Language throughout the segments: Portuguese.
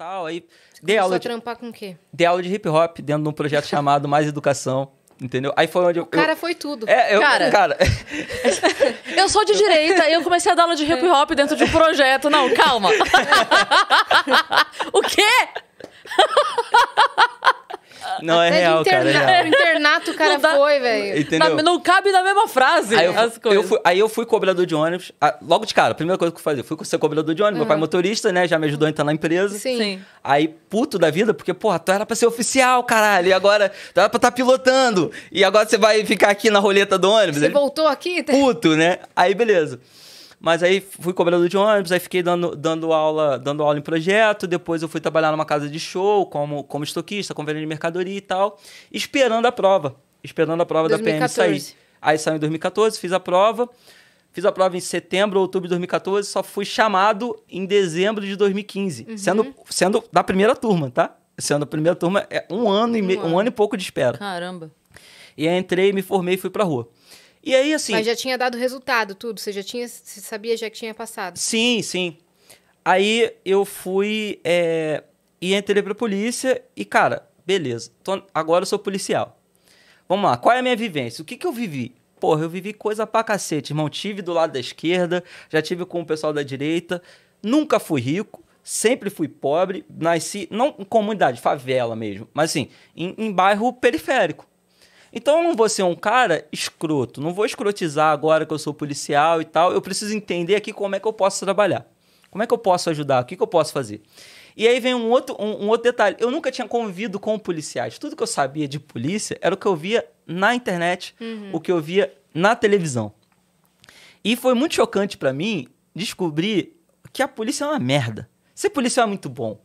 tal. Aí Você dei aula. De, trampar com o quê? Dei aula de hip hop dentro de um projeto chamado Mais Educação. Entendeu? Aí foi onde o eu. O cara eu, foi tudo. É, eu, cara. cara... eu sou de direita e eu comecei a dar aula de hip hop dentro de um projeto. Não, calma. o quê? Não, é real, interna... cara. É real. É, internato o cara dá... foi, velho. Entendeu? Na... Não cabe na mesma frase aí eu, as coisas. Eu fui... aí eu fui cobrador de ônibus. logo de cara, a primeira coisa que eu fazia, eu fui ser cobrador de ônibus. Uhum. Meu pai é uhum. motorista, né? Já me ajudou a entrar na empresa. Sim. Sim. Aí, puto da vida, porque, porra, tu era pra ser oficial, caralho. E agora, tu era pra estar tá pilotando. E agora você vai ficar aqui na roleta do ônibus. Você voltou aqui? Puto, né? Aí, beleza. Mas aí fui cobrador de ônibus, aí fiquei dando, dando, aula, dando aula em projeto, depois eu fui trabalhar numa casa de show como, como estoquista, com venda de mercadoria e tal, esperando a prova. Esperando a prova 2014. da PM sair. Aí saiu em 2014, fiz a prova. Fiz a prova em setembro, outubro de 2014, só fui chamado em dezembro de 2015. Uhum. Sendo, sendo da primeira turma, tá? Sendo a primeira turma, é um ano um e, me... ano. Um ano e pouco de espera. Caramba. E aí entrei, me formei e fui pra rua. E aí, assim. Mas já tinha dado resultado, tudo. Você já tinha. Você sabia já que tinha passado. Sim, sim. Aí eu fui. É, e entrei pra polícia e, cara, beleza. Tô, agora eu sou policial. Vamos lá, qual é a minha vivência? O que, que eu vivi? Porra, eu vivi coisa pra cacete, irmão. Tive do lado da esquerda, já tive com o pessoal da direita. Nunca fui rico, sempre fui pobre. Nasci, não em comunidade, favela mesmo, mas assim, em, em bairro periférico. Então eu não vou ser um cara escroto, não vou escrotizar agora que eu sou policial e tal. Eu preciso entender aqui como é que eu posso trabalhar. Como é que eu posso ajudar? O que, que eu posso fazer? E aí vem um outro, um, um outro detalhe. Eu nunca tinha convivido com policiais. Tudo que eu sabia de polícia era o que eu via na internet, uhum. o que eu via na televisão. E foi muito chocante para mim descobrir que a polícia é uma merda. Ser policial é muito bom.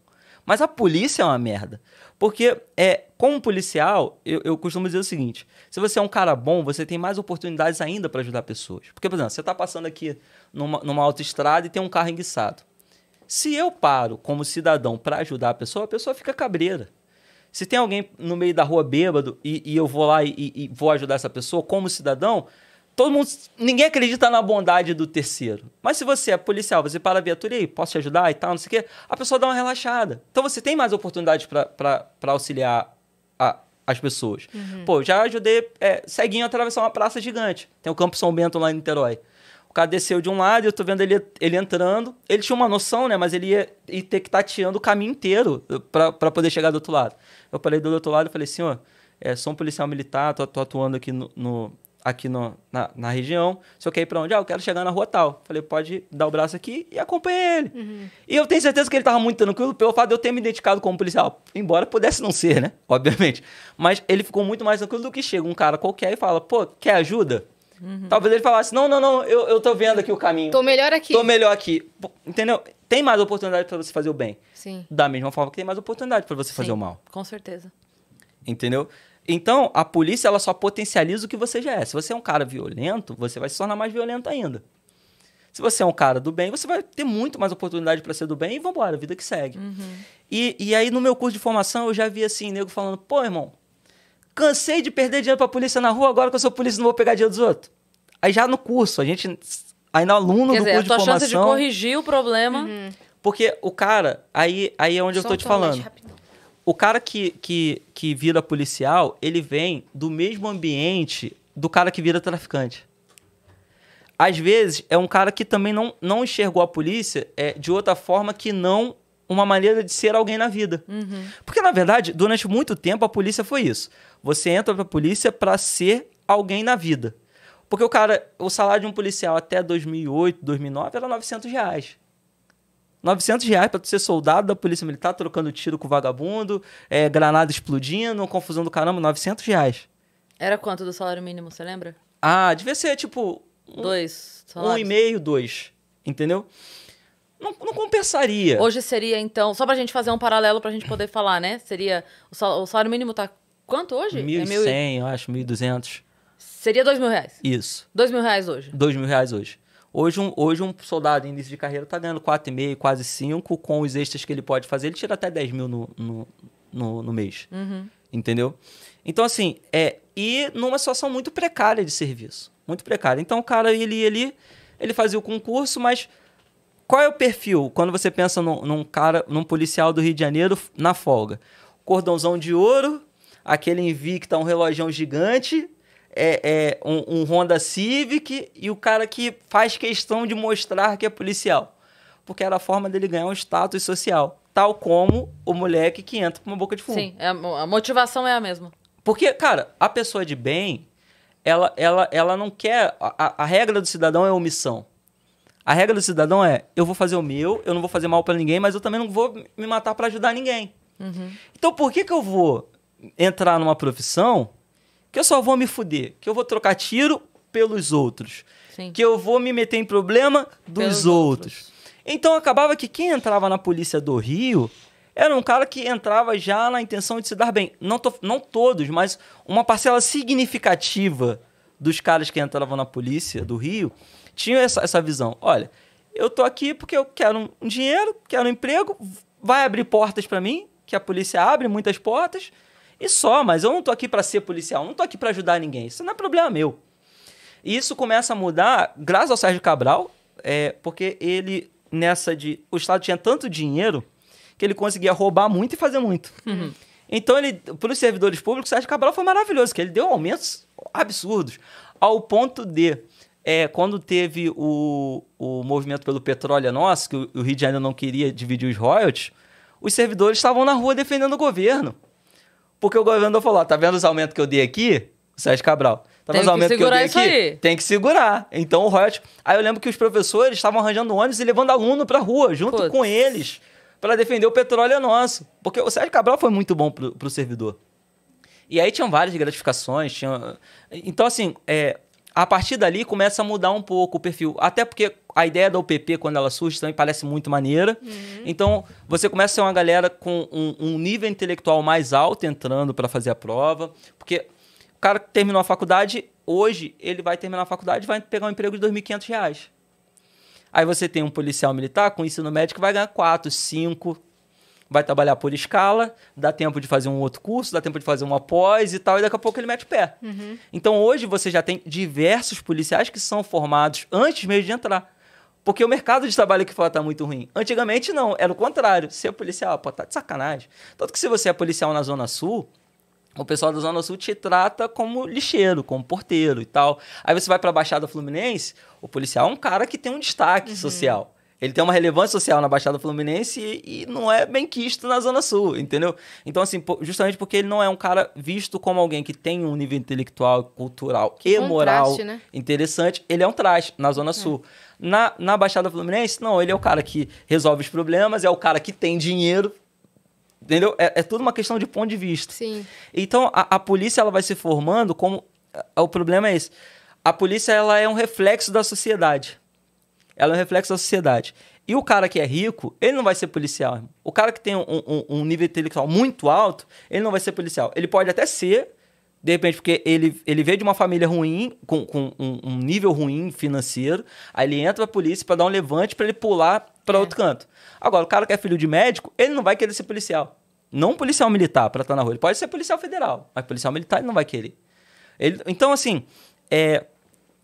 Mas a polícia é uma merda. Porque, é, como policial, eu, eu costumo dizer o seguinte: se você é um cara bom, você tem mais oportunidades ainda para ajudar pessoas. Porque, por exemplo, você está passando aqui numa, numa autoestrada e tem um carro enguiçado. Se eu paro como cidadão para ajudar a pessoa, a pessoa fica cabreira. Se tem alguém no meio da rua bêbado e, e eu vou lá e, e, vou ajudar essa pessoa como cidadão, todo mundo. Ninguém acredita na bondade do terceiro. Mas se você é policial, você para a viatura e aí, posso te ajudar e tal, não sei o quê, a pessoa dá uma relaxada. Então você tem mais oportunidades para auxiliar a, as pessoas. Uhum. Pô, já ajudei é, ceguinho a atravessar uma praça gigante. Tem o Campo São Bento lá em Niterói. O cara desceu de um lado, eu tô vendo ele, ele entrando. Ele tinha uma noção, né? Mas ele ia, ia ter que estar tá tateando o caminho inteiro eh, para poder chegar do outro lado. Eu parei do outro lado e falei, senhor, é, sou um policial militar, tô, tô atuando aqui no aqui no, na, na região. Se eu quer ir pra onde? Ah, eu quero chegar na rua tal. Falei, pode dar o braço aqui e acompanhar ele. Uhum. E eu tenho certeza que ele tava muito tranquilo pelo fato de eu ter me identificado como policial. Embora pudesse não ser, né? Obviamente. Mas ele ficou muito mais tranquilo do que chega um cara qualquer e fala, pô, quer ajuda? Uhum. Talvez ele falasse, não, não, não, eu, eu tô vendo aqui o caminho. Tô melhor aqui. Tô melhor aqui. Entendeu? Tem mais oportunidade para você fazer o bem. Sim. Da mesma forma que tem mais oportunidade para você Sim, fazer o mal. Com certeza. Entendeu? Então, a polícia ela só potencializa o que você já é. Se você é um cara violento, você vai se tornar mais violento ainda. Se você é um cara do bem, você vai ter muito mais oportunidade para ser do bem e vambora, vida que segue. Uhum. E, e aí, no meu curso de formação, eu já vi assim, nego falando: pô, irmão, cansei de perder dinheiro pra polícia na rua, agora que eu sou polícia não vou pegar dinheiro dos outros. Aí já no curso, a gente. aí no aluno Quer do dizer, curso a tua de formação. chance de corrigir o problema. Uhum. Porque o cara, aí, aí é onde Só eu tô te falando. Rapidão o cara que, que, que vira policial, ele vem do mesmo ambiente do cara que vira traficante. Às vezes, é um cara que também não, não enxergou a polícia é, de outra forma que não uma maneira de ser alguém na vida. Uhum. Porque, na verdade, durante muito tempo a polícia foi isso. Você entra pra polícia para ser alguém na vida. Porque o cara, o salário de um policial até 2008, 2009 era 900 reais. 900 reais pra tu ser soldado da polícia militar, trocando tiro com vagabundo, é, granada explodindo, confusão do caramba, 900 reais. Era quanto do salário mínimo, você lembra? Ah, devia ser tipo... Um, dois salários. Um e meio, dois, entendeu? Não, não, compensaria. Hoje seria, então, só pra gente fazer um paralelo pra gente poder falar, né? Seria, o salário, o salário mínimo tá quanto hoje? 1.100, é eu acho, 1.200. Seria dois mil reais. Isso. Dois mil reais hoje. Dois mil reais hoje. Hoje um, hoje um soldado em início de carreira está ganhando 4,5, quase 5, com os extras que ele pode fazer, ele tira até 10 mil no, no, no, no mês. Uhum. Entendeu? Então, assim, é, e numa situação muito precária de serviço. Muito precária. Então, o cara, ele, ele, ele fazia o concurso, mas qual é o perfil quando você pensa num, num, cara, num policial do Rio de Janeiro na folga? Cordãozão de ouro, aquele invicta, um relógio gigante, é, é um, um, Honda Civic e o cara que faz questão de mostrar que é policial. Porque era a forma dele ganhar um status social. Tal como o moleque que entra com uma boca de fumo. Sim, é a motivação é a mesma. Porque, cara, a pessoa de bem, ela, ela, ela não quer. A, a regra do cidadão é omissão. A regra do cidadão é: eu vou fazer o meu, eu não vou fazer mal para ninguém, mas eu também não vou me matar para ajudar ninguém. Uhum. Então, por que, que eu vou entrar numa profissão que eu só vou me fuder, que eu vou trocar tiro pelos outros, Sim. que eu vou me meter em problema dos outros. outros. Então acabava que quem entrava na polícia do Rio era um cara que entrava já na intenção de se dar bem. Não, não todos, mas uma parcela significativa dos caras que entravam na polícia do Rio tinham essa, essa visão. Olha, eu tô aqui porque eu quero um dinheiro, quero um emprego, vai abrir portas para mim, que a polícia abre muitas portas, e só, mas eu não tô aqui para ser policial, não tô aqui para ajudar ninguém. Isso não é problema meu. E isso começa a mudar graças ao Sérgio Cabral, é, porque ele, nessa de. O Estado tinha tanto dinheiro que ele conseguia roubar muito e fazer muito. Uhum. Então, ele, para os servidores públicos, Sérgio Cabral foi maravilhoso, que ele deu aumentos absurdos, ao ponto de. É, quando teve o, o movimento pelo petróleo nosso, que o, o Rio de Janeiro não queria dividir os royalties, os servidores estavam na rua defendendo o governo. Porque o governador falou: tá vendo os aumentos que eu dei aqui? Sérgio Cabral. Tá vendo os aumentos que, eu dei aqui? Aí. Tem que segurar. Então o royalties. Aí eu lembro que os professores estavam arranjando ônibus e levando aluno pra rua, junto Putz. com eles, para defender o petróleo é nosso. Porque o Sérgio Cabral foi muito bom pro, pro servidor. E aí tinham várias gratificações, Então, assim, é, a partir dali começa a mudar um pouco o perfil. Até porque a ideia da UPP, quando ela surge, também parece muito maneira. Uhum. Então, você começa a ser uma galera com um, um nível intelectual mais alto entrando para fazer a prova. Porque o cara que terminou a faculdade, hoje, ele vai terminar a faculdade e vai pegar um emprego de R$ 2.500. Aí você tem um policial militar com ensino médio que vai ganhar 4, 5, vai trabalhar por escala, dá tempo de fazer um outro curso, dá tempo de fazer uma pós e tal, e daqui a pouco ele mete o pé. Uhum. Então hoje você já tem diversos policiais que são formados antes mesmo de entrar. Porque o mercado de trabalho aqui fora tá muito ruim. Antigamente não, era o contrário. Ser policial, pô, tá de sacanagem. Tanto que se você é policial na Zona Sul, o pessoal da Zona Sul te trata como lixeiro, como porteiro e tal. Aí você vai para a Baixada Fluminense, o policial é um cara que tem um destaque uhum. social. Ele tem uma relevância social na Baixada Fluminense e, e não é bem quisto na Zona Sul, entendeu? Então, assim, justamente porque ele não é um cara visto como alguém que tem um nível intelectual, cultural que e moral né? interessante, ele é um traste na Zona é. Sul. É. Na, na Baixada Fluminense, não, ele é o cara que resolve os problemas, é o cara que tem dinheiro, entendeu? É, é, tudo uma questão de ponto de vista. Sim. Então, a, a, polícia ela vai se formando como... É, o problema é esse. A polícia ela é um reflexo da sociedade. Ela é um reflexo da sociedade. E o cara que é rico, ele não vai ser policial. Irmão. O cara que tem um, um, um, nível intelectual muito alto, ele não vai ser policial. Ele pode até ser, de repente, porque ele, ele veio de uma família ruim, com, com um, um nível ruim financeiro, aí ele entra pra polícia para dar um levante para ele pular para é. outro canto. Agora, o cara que é filho de médico, ele não vai querer ser policial. Não policial militar para estar na rua. Ele pode ser policial federal, mas policial militar ele não vai querer. Ele, então, assim, é,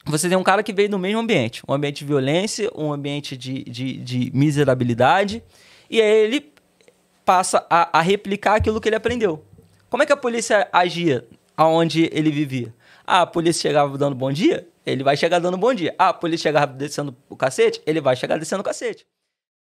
você tem um cara que veio do mesmo ambiente, um ambiente de violência, um ambiente de, de, de miserabilidade, e aí ele passa a, a, replicar aquilo que ele aprendeu. Como é que a polícia agia aonde ele vivia? Ah, a polícia chegava dando bom dia, ele vai chegar dando bom dia. Ah, a polícia chegava descendo o cacete, ele vai chegar descendo o cacete.